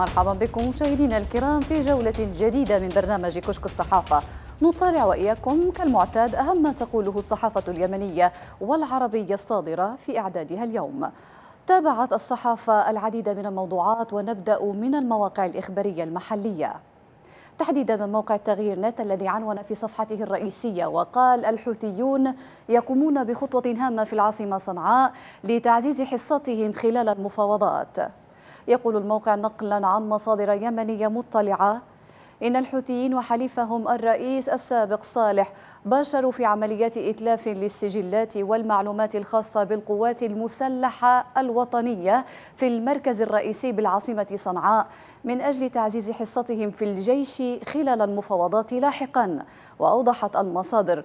مرحبا بكم مشاهدينا الكرام في جولة جديدة من برنامج كشك الصحافة نطالع وإياكم كالمعتاد أهم ما تقوله الصحافة اليمنية والعربية الصادرة في إعدادها اليوم تابعت الصحافة العديد من الموضوعات ونبدأ من المواقع الإخبارية المحلية تحديدا من موقع تغيير نت الذي عنون في صفحته الرئيسية وقال الحوثيون يقومون بخطوة هامة في العاصمة صنعاء لتعزيز حصتهم خلال المفاوضات يقول الموقع نقلا عن مصادر يمنية مطلعة إن الحوثيين وحليفهم الرئيس السابق صالح باشروا في عمليات إتلاف للسجلات والمعلومات الخاصة بالقوات المسلحة الوطنية في المركز الرئيسي بالعاصمة صنعاء من أجل تعزيز حصتهم في الجيش خلال المفاوضات لاحقا وأوضحت المصادر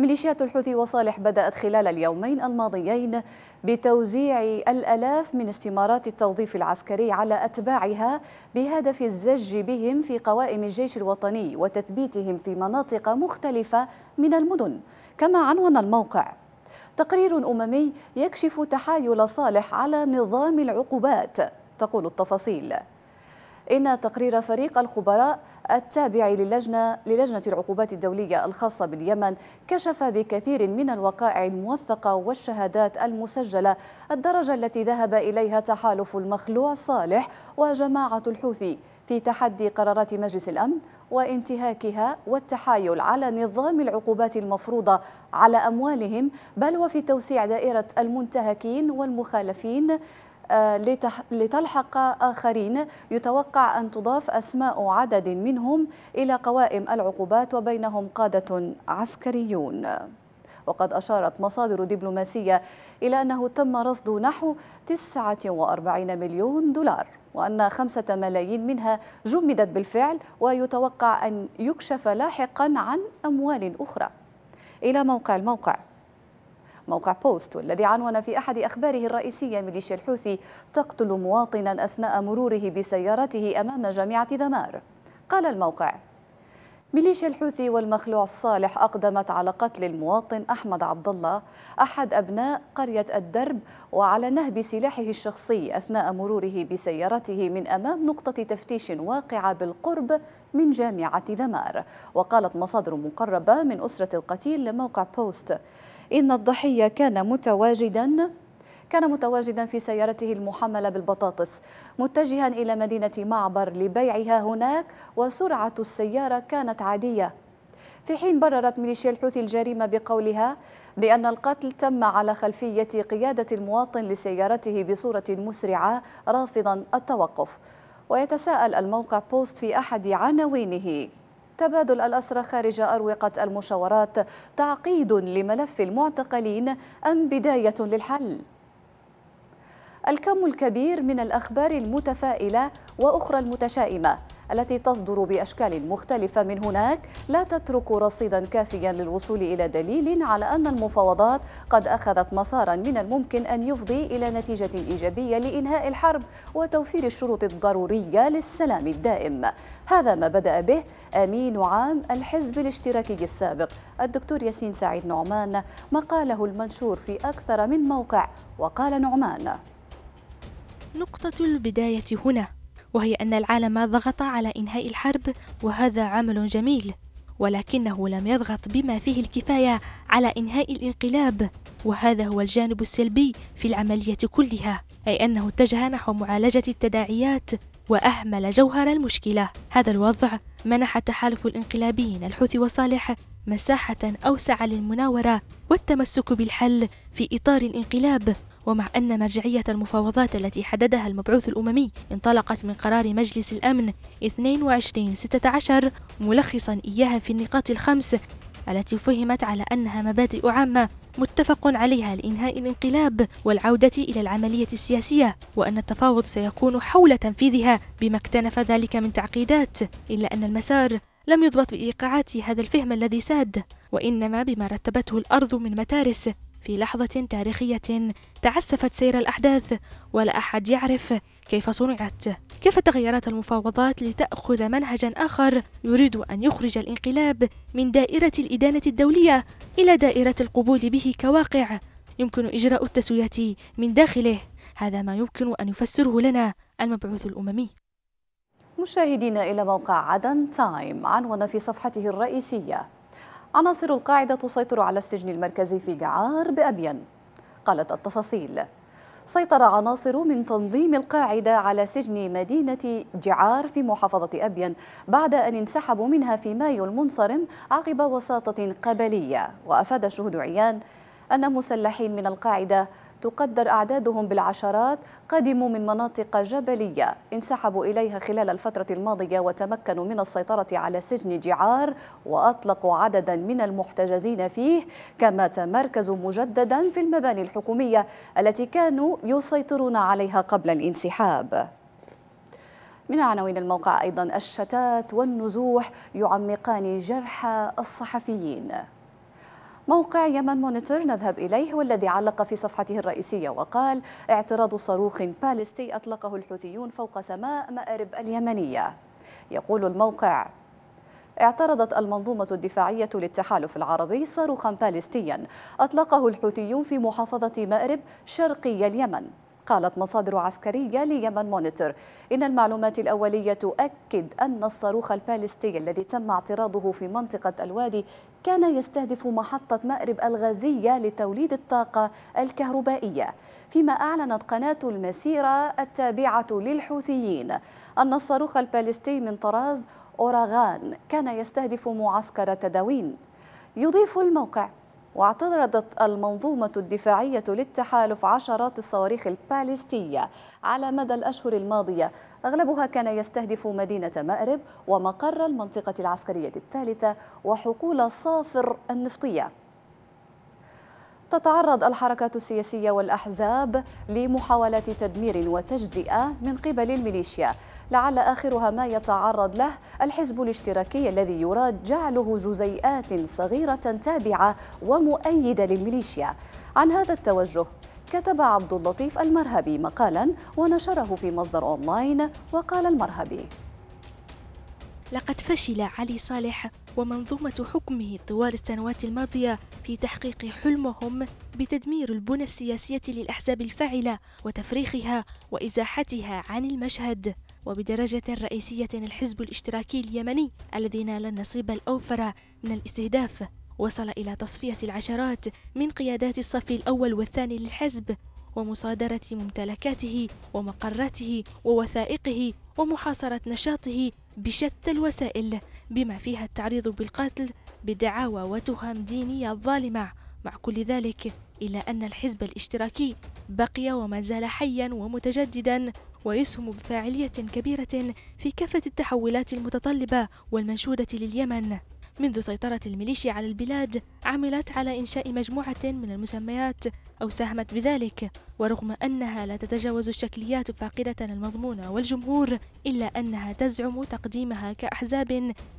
ميليشيات الحوثي وصالح بدأت خلال اليومين الماضيين بتوزيع الألاف من استمارات التوظيف العسكري على أتباعها بهدف الزج بهم في قوائم الجيش الوطني وتثبيتهم في مناطق مختلفة من المدن كما عنون الموقع تقرير أممي يكشف تحايل صالح على نظام العقوبات تقول التفاصيل إن تقرير فريق الخبراء التابع للجنة, للجنة العقوبات الدولية الخاصة باليمن كشف بكثير من الوقائع الموثقة والشهادات المسجلة الدرجة التي ذهب إليها تحالف المخلوع صالح وجماعة الحوثي في تحدي قرارات مجلس الأمن وانتهاكها والتحايل على نظام العقوبات المفروضة على أموالهم بل وفي توسيع دائرة المنتهكين والمخالفين آه، لتلحق آخرين يتوقع أن تضاف أسماء عدد منهم إلى قوائم العقوبات وبينهم قادة عسكريون وقد أشارت مصادر دبلوماسية إلى أنه تم رصد نحو 49 مليون دولار وأن خمسة ملايين منها جمدت بالفعل ويتوقع أن يكشف لاحقا عن أموال أخرى إلى موقع الموقع موقع بوست والذي عنون في أحد أخباره الرئيسية ميليشيا الحوثي تقتل مواطنا أثناء مروره بسيارته أمام جامعة دمار قال الموقع ميليشيا الحوثي والمخلوع الصالح أقدمت على قتل المواطن أحمد عبد الله أحد أبناء قرية الدرب وعلى نهب سلاحه الشخصي أثناء مروره بسيارته من أمام نقطة تفتيش واقعة بالقرب من جامعة دمار وقالت مصادر مقربة من أسرة القتيل لموقع بوست إن الضحية كان متواجدا كان متواجدا في سيارته المحملة بالبطاطس متجها إلى مدينة معبر لبيعها هناك وسرعة السيارة كانت عادية في حين بررت ميليشيا الحوثي الجريمة بقولها بأن القتل تم على خلفية قيادة المواطن لسيارته بصورة مسرعة رافضا التوقف ويتساءل الموقع بوست في أحد عناوينه تبادل الأسرى خارج أروقة المشاورات تعقيد لملف المعتقلين أم بداية للحل؟ الكم الكبير من الأخبار المتفائلة وأخرى المتشائمة التي تصدر بأشكال مختلفة من هناك لا تترك رصيدا كافيا للوصول إلى دليل على أن المفاوضات قد أخذت مسارا من الممكن أن يفضي إلى نتيجة إيجابية لإنهاء الحرب وتوفير الشروط الضرورية للسلام الدائم هذا ما بدأ به أمين عام الحزب الاشتراكي السابق الدكتور ياسين سعيد نعمان مقاله المنشور في أكثر من موقع وقال نعمان نقطة البداية هنا وهي أن العالم ضغط على إنهاء الحرب وهذا عمل جميل ولكنه لم يضغط بما فيه الكفاية على إنهاء الانقلاب وهذا هو الجانب السلبي في العملية كلها أي أنه اتجه نحو معالجة التداعيات وأهمل جوهر المشكلة هذا الوضع منح تحالف الانقلابيين الحوثي وصالح مساحة أوسع للمناورة والتمسك بالحل في إطار الانقلاب ومع أن مرجعية المفاوضات التي حددها المبعوث الأممي انطلقت من قرار مجلس الأمن 2216 ملخصا إياها في النقاط الخمس التي فهمت على أنها مبادئ عامة متفق عليها لإنهاء الانقلاب والعودة إلى العملية السياسية وأن التفاوض سيكون حول تنفيذها بما اكتنف ذلك من تعقيدات إلا أن المسار لم يضبط بإيقاعات هذا الفهم الذي ساد وإنما بما رتبته الأرض من متارس في لحظة تاريخية تعسفت سير الأحداث ولا أحد يعرف كيف صنعت كيف تغيرت المفاوضات لتأخذ منهجا آخر يريد أن يخرج الانقلاب من دائرة الإدانة الدولية إلى دائرة القبول به كواقع يمكن إجراء التسوية من داخله هذا ما يمكن أن يفسره لنا المبعوث الأممي مشاهدينا إلى موقع عدن تايم عنوان في صفحته الرئيسية عناصر القاعدة تسيطر على السجن المركزي في جعار بأبين قالت التفاصيل سيطر عناصر من تنظيم القاعدة على سجن مدينة جعار في محافظة أبين بعد أن انسحبوا منها في مايو المنصرم عقب وساطة قبلية وأفاد شهود عيان أن مسلحين من القاعدة تقدر أعدادهم بالعشرات قدموا من مناطق جبلية انسحبوا إليها خلال الفترة الماضية وتمكنوا من السيطرة على سجن جعار وأطلقوا عددا من المحتجزين فيه كما تمركزوا مجددا في المباني الحكومية التي كانوا يسيطرون عليها قبل الانسحاب من عناوين الموقع أيضا الشتات والنزوح يعمقان جرح الصحفيين موقع يمن مونيتور نذهب إليه والذي علق في صفحته الرئيسية وقال اعتراض صاروخ باليستي أطلقه الحوثيون فوق سماء مأرب اليمنية يقول الموقع اعترضت المنظومة الدفاعية للتحالف العربي صاروخا باليستيا أطلقه الحوثيون في محافظة مأرب شرقي اليمن قالت مصادر عسكرية ليمن مونيتور إن المعلومات الأولية تؤكد أن الصاروخ البالستي الذي تم اعتراضه في منطقة الوادي كان يستهدف محطة مأرب الغازية لتوليد الطاقة الكهربائية فيما أعلنت قناة المسيرة التابعة للحوثيين أن الصاروخ البالستي من طراز أوراغان كان يستهدف معسكر تداوين يضيف الموقع واعترضت المنظومة الدفاعية للتحالف عشرات الصواريخ الباليستية على مدى الأشهر الماضية أغلبها كان يستهدف مدينة مأرب ومقر المنطقة العسكرية الثالثة وحقول صافر النفطية تتعرض الحركات السياسية والأحزاب لمحاولات تدمير وتجزئة من قبل الميليشيا لعل آخرها ما يتعرض له الحزب الاشتراكي الذي يراد جعله جزيئات صغيرة تابعة ومؤيدة للميليشيا عن هذا التوجه كتب عبد اللطيف المرهبي مقالا ونشره في مصدر أونلاين وقال المرهبي لقد فشل علي صالح ومنظومة حكمه طوال السنوات الماضية في تحقيق حلمهم بتدمير البنى السياسية للأحزاب الفاعلة وتفريخها وإزاحتها عن المشهد وبدرجة رئيسية الحزب الاشتراكي اليمني الذي نال النصيب الأوفر من الاستهداف وصل إلى تصفية العشرات من قيادات الصف الأول والثاني للحزب ومصادرة ممتلكاته ومقراته ووثائقه ومحاصرة نشاطه بشتى الوسائل بما فيها التعريض بالقتل بدعاوى وتهم دينية ظالمة مع كل ذلك إلا أن الحزب الاشتراكي بقي وما زال حيا ومتجددا ويسهم بفاعلية كبيرة في كافة التحولات المتطلبة والمنشودة لليمن منذ سيطرة الميليشيا على البلاد عملت على إنشاء مجموعة من المسميات أو ساهمت بذلك ورغم أنها لا تتجاوز الشكليات فاقدة المضمون والجمهور إلا أنها تزعم تقديمها كأحزاب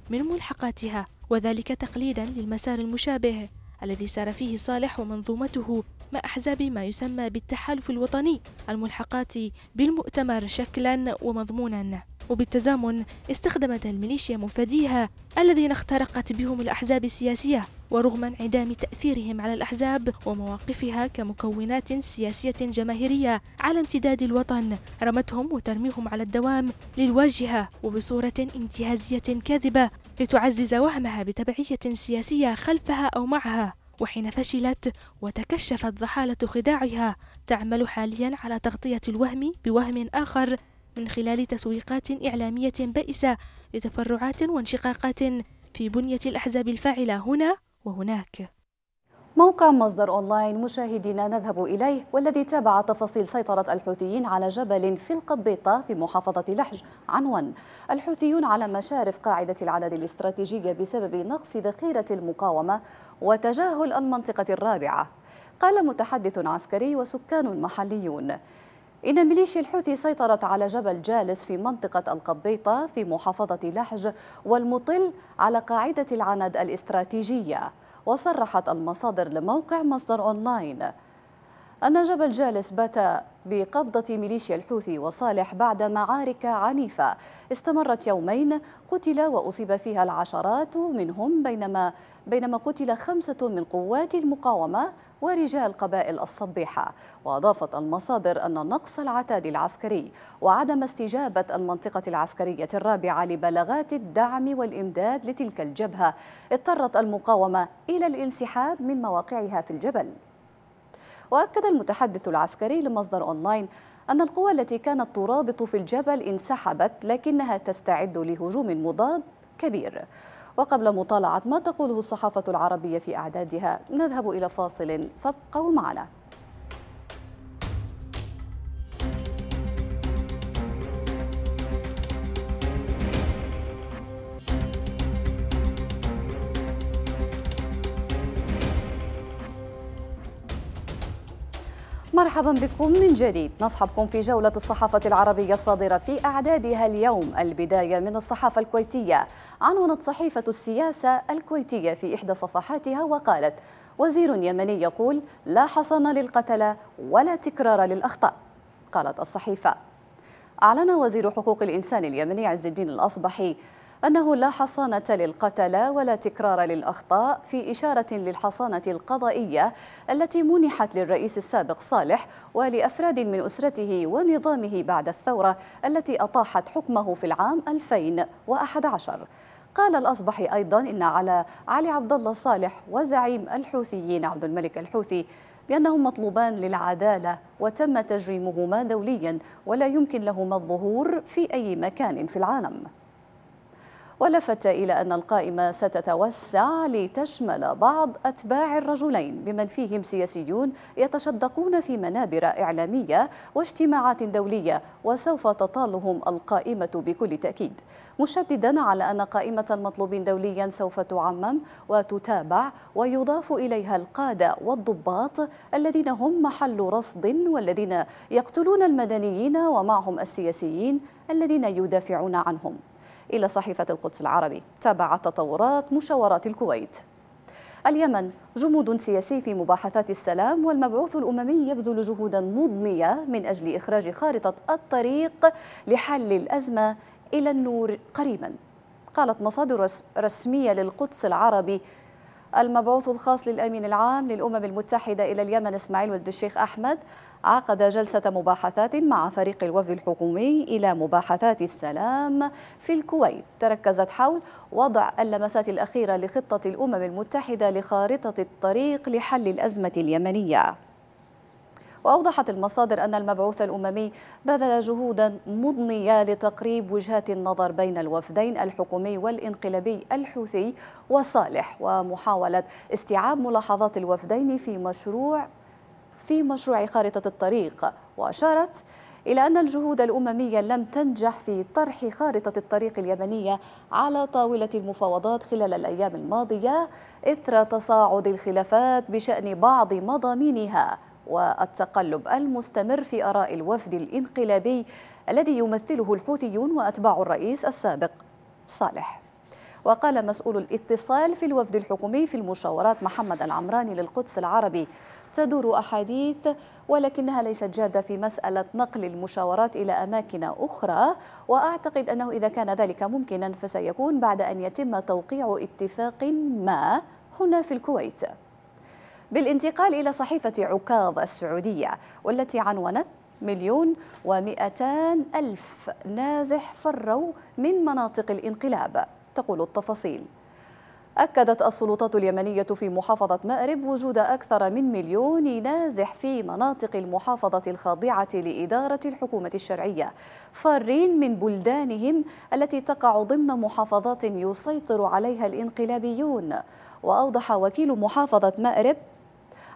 من ملحقاتها وذلك تقليدا للمسار المشابه الذي سار فيه صالح ومنظومته مع أحزاب ما يسمى بالتحالف الوطني الملحقات بالمؤتمر شكلا ومضمونا وبالتزامن استخدمت الميليشيا مفاديها الذين اخترقت بهم الأحزاب السياسية ورغم انعدام تأثيرهم على الأحزاب ومواقفها كمكونات سياسية جماهيرية على امتداد الوطن رمتهم وترميهم على الدوام للواجهة وبصورة انتهازية كاذبة لتعزز وهمها بتبعية سياسية خلفها أو معها وحين فشلت وتكشفت ضحالة خداعها تعمل حاليا على تغطية الوهم بوهم آخر من خلال تسويقات إعلامية بائسة لتفرعات وانشقاقات في بنية الأحزاب الفاعلة هنا وهناك موقع مصدر أونلاين مشاهدينا نذهب إليه والذي تابع تفاصيل سيطرة الحوثيين على جبل في القبيطة في محافظة لحج عنوان الحوثيون على مشارف قاعدة العدد الاستراتيجية بسبب نقص ذخيرة المقاومة وتجاهل المنطقة الرابعة قال متحدث عسكري وسكان محليون إن ميليشيا الحوثي سيطرت على جبل جالس في منطقة القبيطة في محافظة لحج والمطل على قاعدة العند الاستراتيجية وصرحت المصادر لموقع مصدر أونلاين أن جبل جالس بات بقبضة ميليشيا الحوثي وصالح بعد معارك عنيفة استمرت يومين قتل وأصيب فيها العشرات منهم بينما بينما قتل خمسة من قوات المقاومة ورجال قبائل الصبيحة وأضافت المصادر أن نقص العتاد العسكري وعدم استجابة المنطقة العسكرية الرابعة لبلاغات الدعم والإمداد لتلك الجبهة اضطرت المقاومة إلى الانسحاب من مواقعها في الجبل وأكد المتحدث العسكري لمصدر أونلاين أن القوى التي كانت ترابط في الجبل انسحبت لكنها تستعد لهجوم مضاد كبير وقبل مطالعة ما تقوله الصحافة العربية في أعدادها نذهب إلى فاصل فابقوا معنا مرحبا بكم من جديد نصحبكم في جولة الصحافة العربية الصادرة في أعدادها اليوم البداية من الصحافة الكويتية عنونت صحيفة السياسة الكويتية في إحدى صفحاتها وقالت وزير يمني يقول لا حصن للقتلة ولا تكرار للأخطاء قالت الصحيفة أعلن وزير حقوق الإنسان اليمني عز الدين الأصبحي أنه لا حصانة للقتلى ولا تكرار للأخطاء في إشارة للحصانة القضائية التي منحت للرئيس السابق صالح ولأفراد من أسرته ونظامه بعد الثورة التي أطاحت حكمه في العام 2011 قال الأصبحي أيضا إن على علي عبد الله صالح وزعيم الحوثيين عبد الملك الحوثي بأنهم مطلوبان للعدالة وتم تجريمهما دوليا ولا يمكن لهما الظهور في أي مكان في العالم ولفت إلى أن القائمة ستتوسع لتشمل بعض أتباع الرجلين بمن فيهم سياسيون يتشدقون في منابر إعلامية واجتماعات دولية وسوف تطالهم القائمة بكل تأكيد مشددا على أن قائمة المطلوبين دوليا سوف تعمم وتتابع ويضاف إليها القادة والضباط الذين هم محل رصد والذين يقتلون المدنيين ومعهم السياسيين الذين يدافعون عنهم إلى صحيفة القدس العربي تابعت تطورات مشاورات الكويت اليمن جمود سياسي في مباحثات السلام والمبعوث الأممي يبذل جهودا مضنية من أجل إخراج خارطة الطريق لحل الأزمة إلى النور قريبا قالت مصادر رسمية للقدس العربي المبعوث الخاص للأمين العام للأمم المتحدة إلى اليمن إسماعيل ولد الشيخ أحمد عقد جلسة مباحثات مع فريق الوفد الحكومي إلى مباحثات السلام في الكويت تركزت حول وضع اللمسات الأخيرة لخطة الأمم المتحدة لخارطة الطريق لحل الأزمة اليمنية وأوضحت المصادر أن المبعوث الأممي بذل جهودا مضنية لتقريب وجهات النظر بين الوفدين الحكومي والإنقلابي الحوثي وصالح ومحاولة استيعاب ملاحظات الوفدين في مشروع في مشروع خارطة الطريق وأشارت إلى أن الجهود الأممية لم تنجح في طرح خارطة الطريق اليمنية على طاولة المفاوضات خلال الأيام الماضية إثر تصاعد الخلافات بشأن بعض مضامينها والتقلب المستمر في آراء الوفد الانقلابي الذي يمثله الحوثيون وأتباع الرئيس السابق صالح وقال مسؤول الاتصال في الوفد الحكومي في المشاورات محمد العمراني للقدس العربي تدور أحاديث ولكنها ليست جادة في مسألة نقل المشاورات إلى أماكن أخرى وأعتقد أنه إذا كان ذلك ممكنا فسيكون بعد أن يتم توقيع اتفاق ما هنا في الكويت بالانتقال إلى صحيفة عكاظ السعودية والتي عنونت مليون ومئتان ألف نازح فروا من مناطق الانقلاب تقول التفاصيل أكدت السلطات اليمنية في محافظة مأرب وجود أكثر من مليون نازح في مناطق المحافظة الخاضعة لإدارة الحكومة الشرعية فارين من بلدانهم التي تقع ضمن محافظات يسيطر عليها الانقلابيون وأوضح وكيل محافظة مأرب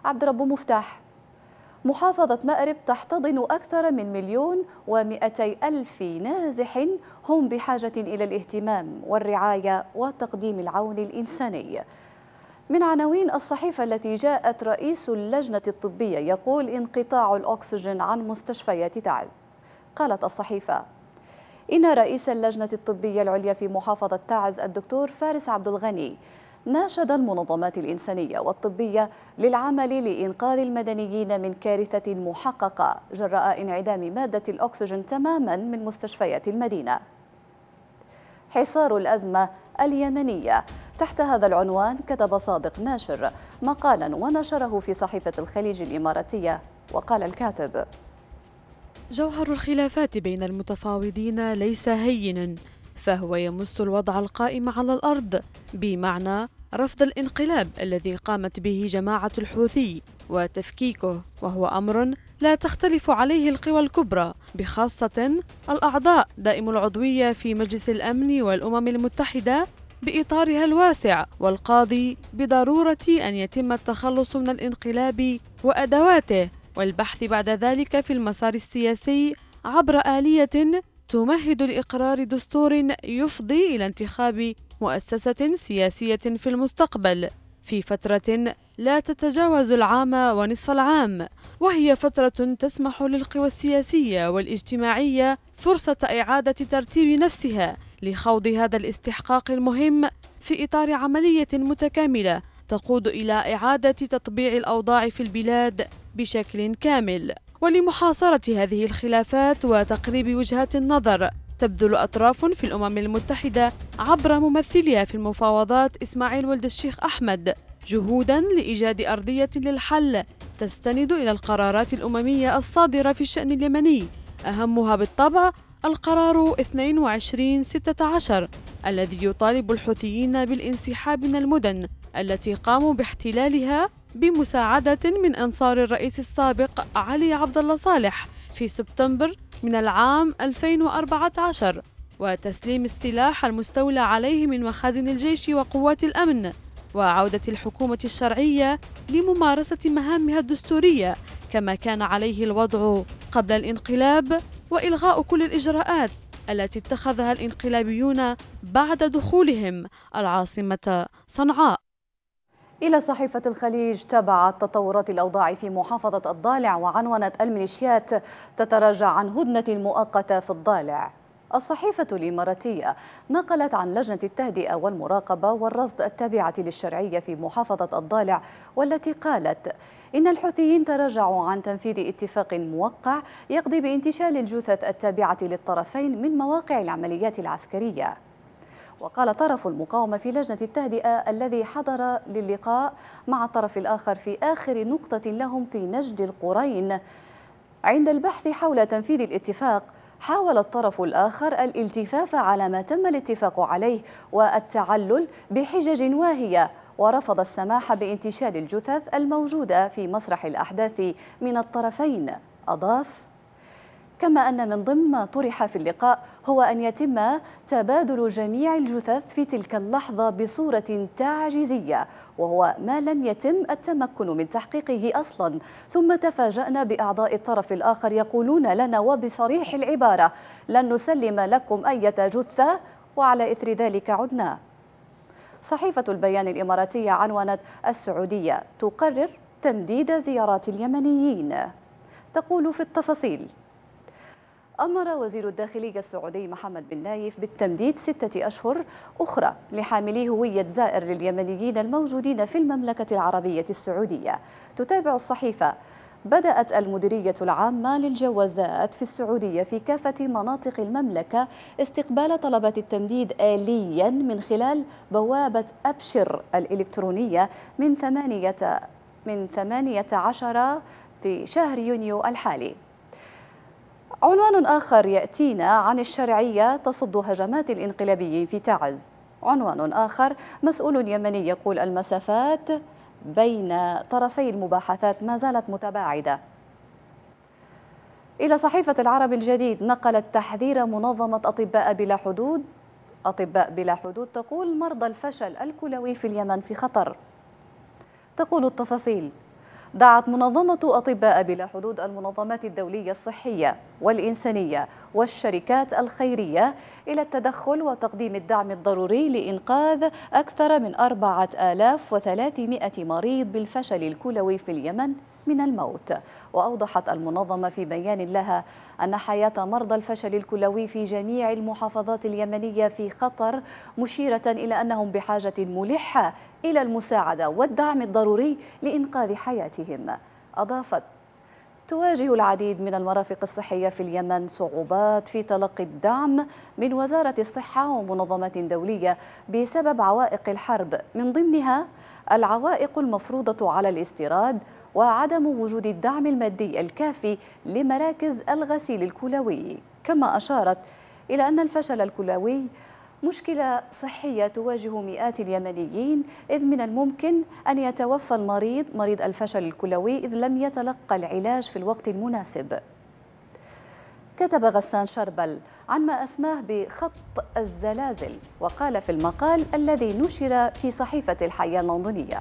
عبد رب مفتاح محافظة مأرب تحتضن أكثر من مليون ومئتي ألف نازح هم بحاجة إلى الاهتمام والرعاية وتقديم العون الإنساني من عناوين الصحيفة التي جاءت رئيس اللجنة الطبية يقول انقطاع الأكسجين عن مستشفيات تعز قالت الصحيفة إن رئيس اللجنة الطبية العليا في محافظة تعز الدكتور فارس عبد الغني ناشد المنظمات الإنسانية والطبية للعمل لإنقاذ المدنيين من كارثة محققة جراء انعدام مادة الأكسجين تماما من مستشفيات المدينة حصار الأزمة اليمنية تحت هذا العنوان كتب صادق ناشر مقالا ونشره في صحيفة الخليج الإماراتية وقال الكاتب جوهر الخلافات بين المتفاوضين ليس هينا فهو يمس الوضع القائم على الأرض بمعنى رفض الانقلاب الذي قامت به جماعة الحوثي وتفكيكه وهو أمر لا تختلف عليه القوى الكبرى بخاصة الأعضاء دائم العضوية في مجلس الأمن والأمم المتحدة بإطارها الواسع والقاضي بضرورة أن يتم التخلص من الانقلاب وأدواته والبحث بعد ذلك في المسار السياسي عبر آلية تمهد لإقرار دستور يفضي إلى انتخاب مؤسسة سياسية في المستقبل في فترة لا تتجاوز العام ونصف العام وهي فترة تسمح للقوى السياسية والاجتماعية فرصة إعادة ترتيب نفسها لخوض هذا الاستحقاق المهم في إطار عملية متكاملة تقود إلى إعادة تطبيع الأوضاع في البلاد بشكل كامل ولمحاصرة هذه الخلافات وتقريب وجهات النظر تبذل أطراف في الأمم المتحدة عبر ممثليها في المفاوضات إسماعيل ولد الشيخ أحمد جهودا لإيجاد أرضية للحل تستند إلى القرارات الأممية الصادرة في الشأن اليمني أهمها بالطبع القرار 2216 الذي يطالب الحوثيين بالانسحاب من المدن التي قاموا باحتلالها بمساعدة من أنصار الرئيس السابق علي عبد الله صالح في سبتمبر من العام 2014 وتسليم السلاح المستولى عليه من مخازن الجيش وقوات الأمن وعودة الحكومة الشرعية لممارسة مهامها الدستورية كما كان عليه الوضع قبل الانقلاب وإلغاء كل الإجراءات التي اتخذها الانقلابيون بعد دخولهم العاصمة صنعاء إلى صحيفة الخليج تابعت تطورات الأوضاع في محافظة الضالع وعنونت الميليشيات تتراجع عن هدنة مؤقتة في الضالع الصحيفة الإماراتية نقلت عن لجنة التهدئة والمراقبة والرصد التابعة للشرعية في محافظة الضالع والتي قالت إن الحوثيين تراجعوا عن تنفيذ اتفاق موقع يقضي بانتشال الجثث التابعة للطرفين من مواقع العمليات العسكرية وقال طرف المقاومة في لجنة التهدئة الذي حضر للقاء مع الطرف الآخر في آخر نقطة لهم في نجد القرين عند البحث حول تنفيذ الاتفاق حاول الطرف الآخر الالتفاف على ما تم الاتفاق عليه والتعلل بحجج واهية ورفض السماح بانتشال الجثث الموجودة في مسرح الأحداث من الطرفين أضاف كما أن من ضمن ما طرح في اللقاء هو أن يتم تبادل جميع الجثث في تلك اللحظة بصورة تعجيزية وهو ما لم يتم التمكن من تحقيقه أصلا ثم تفاجأنا بأعضاء الطرف الآخر يقولون لنا وبصريح العبارة لن نسلم لكم أي جثة وعلى إثر ذلك عدنا صحيفة البيان الإماراتية عنونت السعودية تقرر تمديد زيارات اليمنيين تقول في التفاصيل أمر وزير الداخلية السعودي محمد بن نايف بالتمديد ستة أشهر أخرى لحاملي هوية زائر لليمنيين الموجودين في المملكة العربية السعودية تتابع الصحيفة بدأت المديرية العامة للجوازات في السعودية في كافة مناطق المملكة استقبال طلبات التمديد آليا من خلال بوابة أبشر الإلكترونية من ثمانية من 18 في شهر يونيو الحالي عنوان آخر يأتينا عن الشرعية تصد هجمات الانقلابيين في تعز عنوان آخر مسؤول يمني يقول المسافات بين طرفي المباحثات ما زالت متباعدة إلى صحيفة العرب الجديد نقلت تحذير منظمة أطباء بلا حدود أطباء بلا حدود تقول مرضى الفشل الكلوي في اليمن في خطر تقول التفاصيل دعت منظمة أطباء بلا حدود المنظمات الدولية الصحية والإنسانية والشركات الخيرية إلى التدخل وتقديم الدعم الضروري لإنقاذ أكثر من 4300 مريض بالفشل الكلوي في اليمن من الموت وأوضحت المنظمة في بيان لها أن حياة مرضى الفشل الكلوي في جميع المحافظات اليمنية في خطر مشيرة إلى أنهم بحاجة ملحة إلى المساعدة والدعم الضروري لإنقاذ حياتهم أضافت تواجه العديد من المرافق الصحية في اليمن صعوبات في تلقي الدعم من وزارة الصحة ومنظمات دولية بسبب عوائق الحرب من ضمنها العوائق المفروضة على الاستيراد وعدم وجود الدعم المادي الكافي لمراكز الغسيل الكلوي كما أشارت إلى أن الفشل الكلوي مشكلة صحية تواجه مئات اليمنيين إذ من الممكن أن يتوفى المريض مريض الفشل الكلوي إذ لم يتلقى العلاج في الوقت المناسب كتب غسان شربل عن ما أسماه بخط الزلازل وقال في المقال الذي نشر في صحيفة الحياة اللندنية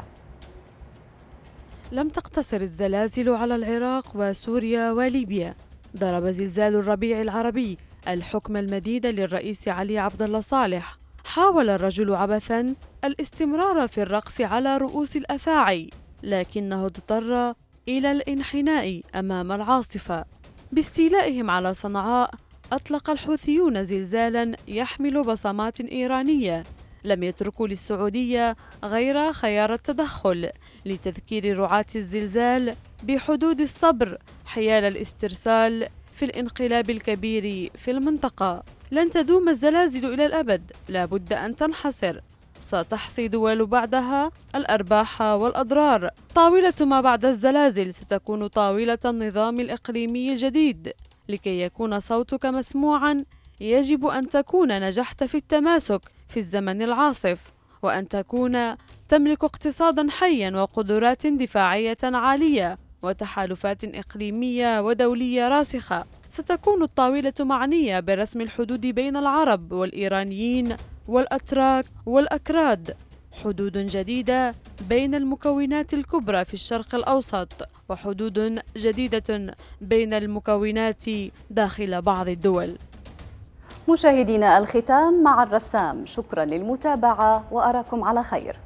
لم تقتصر الزلازل على العراق وسوريا وليبيا ضرب زلزال الربيع العربي الحكم المديد للرئيس علي عبد الله صالح حاول الرجل عبثا الاستمرار في الرقص على رؤوس الافاعي لكنه اضطر الى الانحناء امام العاصفه باستيلائهم على صنعاء اطلق الحوثيون زلزالا يحمل بصمات ايرانيه لم يتركوا للسعودية غير خيار التدخل لتذكير رعاة الزلزال بحدود الصبر حيال الاسترسال في الانقلاب الكبير في المنطقة لن تدوم الزلازل إلى الأبد لا بد أن تنحصر ستحصي دول بعدها الأرباح والأضرار طاولة ما بعد الزلازل ستكون طاولة النظام الإقليمي الجديد لكي يكون صوتك مسموعا يجب أن تكون نجحت في التماسك في الزمن العاصف وأن تكون تملك اقتصادا حيا وقدرات دفاعية عالية وتحالفات إقليمية ودولية راسخة ستكون الطاولة معنية برسم الحدود بين العرب والإيرانيين والأتراك والأكراد حدود جديدة بين المكونات الكبرى في الشرق الأوسط وحدود جديدة بين المكونات داخل بعض الدول مشاهدينا الختام مع الرسام شكرا للمتابعة وأراكم على خير